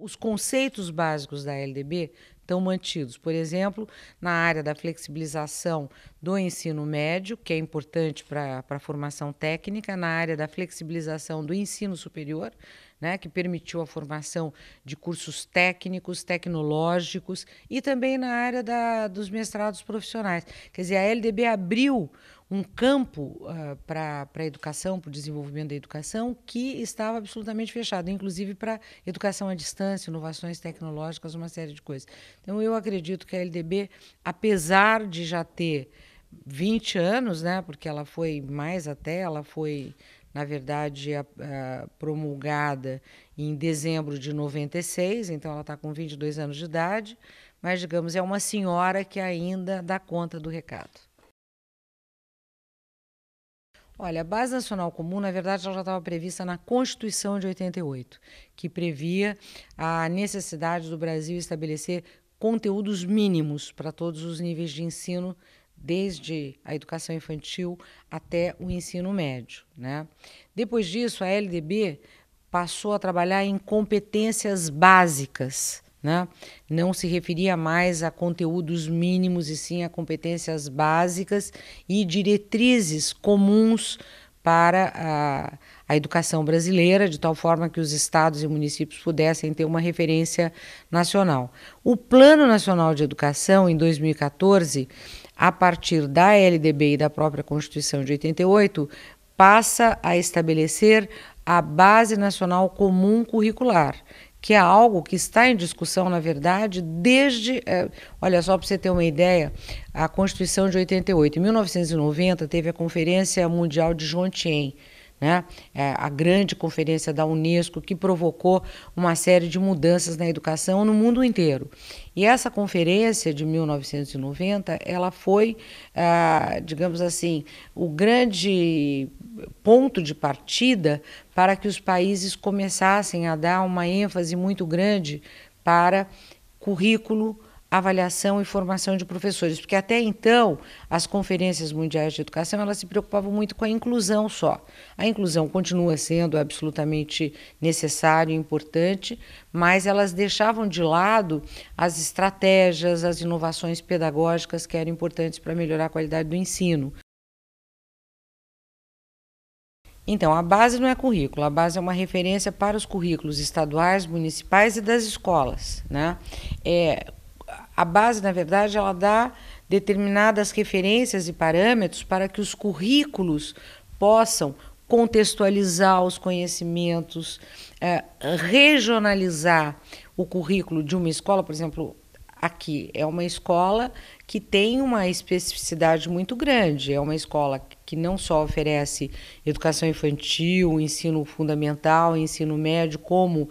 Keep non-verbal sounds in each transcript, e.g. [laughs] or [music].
os conceitos básicos da LDB estão mantidos. Por exemplo, na área da flexibilização do ensino médio, que é importante para a formação técnica, na área da flexibilização do ensino superior, né, que permitiu a formação de cursos técnicos, tecnológicos e também na área da, dos mestrados profissionais. Quer dizer, a LDB abriu um campo uh, ah, para a educação, para o desenvolvimento da educação, que estava absolutamente fechado, inclusive para educação à distância, inovações tecnológicas, uma série de coisas. Então, eu acredito que a LDB, apesar de já ter 20 anos, né? Porque ela foi mais até, ela foi, na verdade, a, a promulgada em dezembro de 96, então ela está com 22 anos de idade, mas, digamos, é uma senhora que ainda dá conta do recado. Olha, a Base Nacional Comum, na verdade, ela já estava prevista na Constituição de 88, que previa a necessidade do Brasil estabelecer conteúdos mínimos para todos os níveis de ensino desde a educação infantil até o ensino médio. Né? Depois disso, a LDB passou a trabalhar em competências básicas. Né? Não se referia mais a conteúdos mínimos, e sim a competências básicas e diretrizes comuns para a, a educação brasileira, de tal forma que os estados e municípios pudessem ter uma referência nacional. O Plano Nacional de Educação, em 2014, a partir da LDB e da própria Constituição de 88, passa a estabelecer a Base Nacional Comum Curricular, que é algo que está em discussão, na verdade, desde. É, olha, só para você ter uma ideia, a Constituição de 88. Em 1990, teve a Conferência Mundial de Jontien, né? É, a grande conferência da Unesco que provocou uma série de mudanças na educação no mundo inteiro. E essa conferência de 1990, ela foi, ah, digamos assim, o grande ponto de partida para que os países começassem a dar uma ênfase muito grande para currículo avaliação e formação de professores, porque até então as conferências mundiais de educação elas se preocupavam muito com a inclusão só. A inclusão continua sendo absolutamente necessária e importante, mas elas deixavam de lado as estratégias, as inovações pedagógicas que eram importantes para melhorar a qualidade do ensino. Então, a base não é currículo, a base é uma referência para os currículos estaduais, municipais e das escolas. Né? É, a base, na verdade, ela dá determinadas referências e parâmetros para que os currículos possam contextualizar os conhecimentos, eh, regionalizar o currículo de uma escola, por exemplo, aqui é uma escola que tem uma especificidade muito grande, é uma escola que não só oferece educação infantil, ensino fundamental, ensino médio, como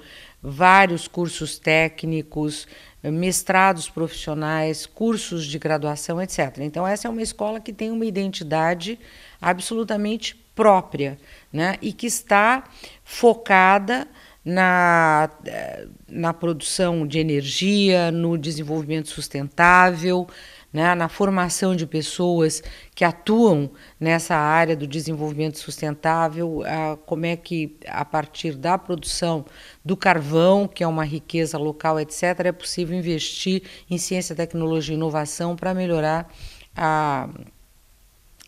vários cursos técnicos, mestrados profissionais, cursos de graduação, etc. Então, essa é uma escola que tem uma identidade absolutamente própria né? e que está focada na, eh, na produção de energia, no desenvolvimento sustentável, né, na formação de pessoas que atuam nessa área do desenvolvimento sustentável, a, como é que, a partir da produção do carvão, que é uma riqueza local, etc., é possível investir em ciência, tecnologia e inovação para melhorar a,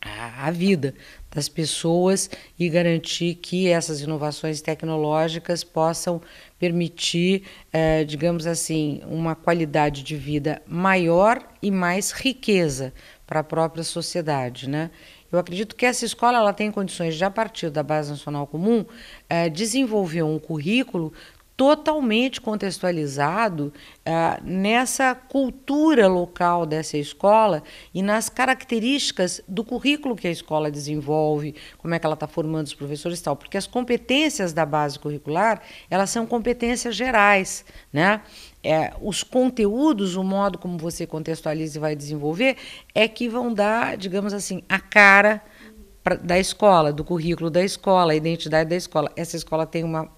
a, a vida das pessoas e garantir que essas inovações tecnológicas possam permitir, eh, digamos assim, uma qualidade de vida maior e mais riqueza para a própria sociedade, né? Eu acredito que essa escola ela tem condições, já a partir da Base Nacional Comum, eh, desenvolver um currículo totalmente contextualizado ah, nessa cultura local dessa escola e nas características do currículo que a escola desenvolve, como é que ela está formando os professores e tal, porque as competências da base curricular elas são competências gerais, né? É, os conteúdos, o modo como você contextualiza e vai desenvolver, é que vão dar, digamos assim, a cara da escola, do currículo da escola, a identidade da escola. Essa escola tem uma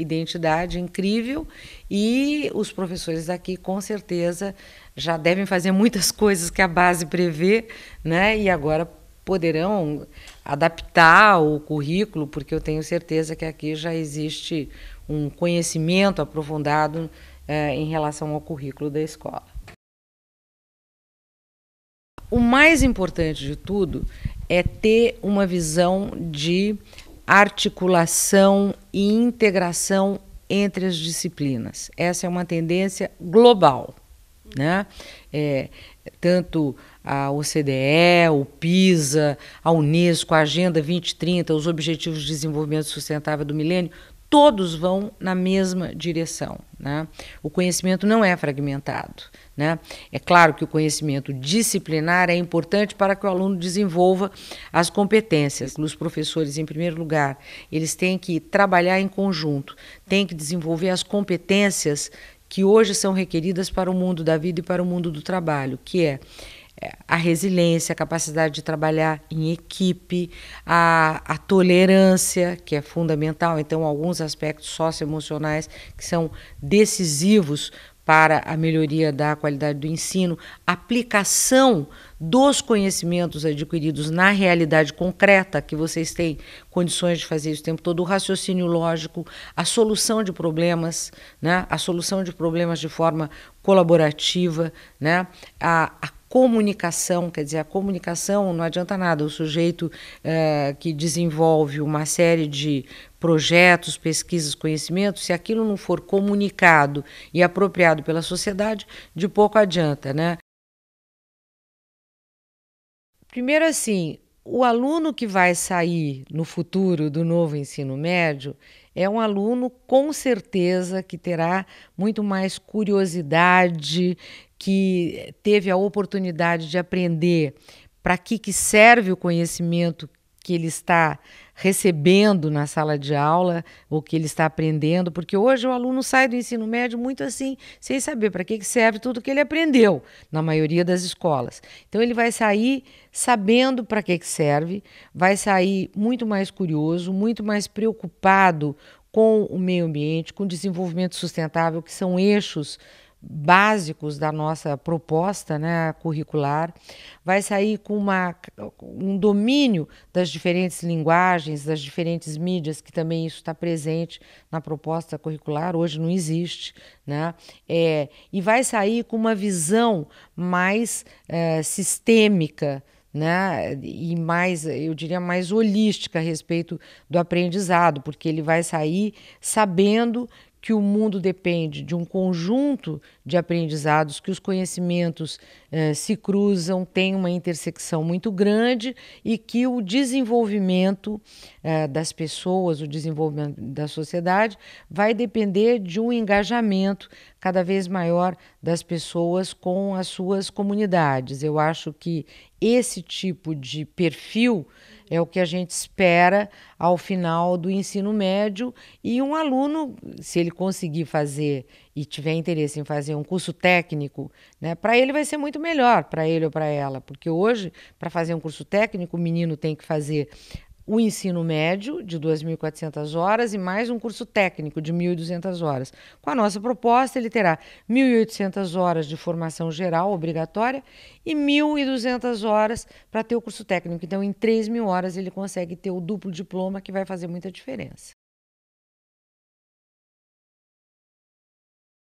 identidade incrível e os professores aqui com certeza já devem fazer muitas [laughs] coisas que a base prevê, né? E agora poderão adaptar o currículo, porque eu tenho certeza que aqui já existe um conhecimento aprofundado eh, em relação ao currículo da escola. O mais importante de tudo é ter uma visão de articulação e integração entre as disciplinas. Essa é uma tendência global, né? É, tanto a OCDE, o PISA, a Unesco, a Agenda 2030, os Objetivos de Desenvolvimento Sustentável do Milênio, todos vão na mesma direção. Né? O conhecimento não é fragmentado. Né? É claro que o conhecimento disciplinar é importante para que o aluno desenvolva as competências. Os professores, em primeiro lugar, eles têm que trabalhar em conjunto, têm que desenvolver as competências que hoje são requeridas para o mundo da vida e para o mundo do trabalho, que é é, a resiliência, a capacidade de trabalhar em equipe, a, a tolerância, que é fundamental. Então, alguns aspectos socioemocionais que são decisivos para a melhoria da qualidade do ensino, aplicação dos conhecimentos adquiridos na realidade concreta, que vocês têm condições de fazer isso o tempo todo, o raciocínio lógico, a solução de problemas, né? a solução de problemas de forma colaborativa, né? a, a comunicação, quer dizer, a comunicação não adianta nada, o sujeito é, que desenvolve uma série de projetos, pesquisas, conhecimentos, se aquilo não for comunicado e apropriado pela sociedade, de pouco adianta, né? Primeiro assim, o aluno que vai sair no futuro do novo ensino médio é um aluno com certeza que terá muito mais curiosidade, que teve a oportunidade de aprender para que, que serve o conhecimento que ele está recebendo na sala de aula, ou que ele está aprendendo, porque hoje o aluno sai do ensino médio muito assim, sem saber para que, que serve tudo que ele aprendeu, na maioria das escolas. Então ele vai sair sabendo para que, que serve, vai sair muito mais curioso, muito mais preocupado com o meio ambiente, com o desenvolvimento sustentável, que são eixos básicos da nossa proposta né, curricular, vai sair com uma, um domínio das diferentes linguagens, das diferentes mídias, que também isso está presente na proposta curricular, hoje não existe, né? É, e vai sair com uma visão mais é, sistêmica, né? E mais, eu diria, mais holística a respeito do aprendizado, porque ele vai sair sabendo que o mundo depende de um conjunto de aprendizados, que os conhecimentos eh, se cruzam, têm uma intersecção muito grande e que o desenvolvimento eh, das pessoas, o desenvolvimento da sociedade, vai depender de um engajamento cada vez maior das pessoas com as suas comunidades. Eu acho que esse tipo de perfil é o que a gente espera ao final do ensino médio. E um aluno, se ele conseguir fazer e tiver interesse em fazer um curso técnico, né, para ele vai ser muito melhor, para ele ou para ela. Porque hoje, para fazer um curso técnico, o menino tem que fazer o ensino médio de 2.400 horas e mais um curso técnico de 1.200 horas. Com a nossa proposta, ele terá 1.800 horas de formação geral obrigatória e 1.200 horas para ter o curso técnico. Então, em 3.000 horas, ele consegue ter o duplo diploma, que vai fazer muita diferença.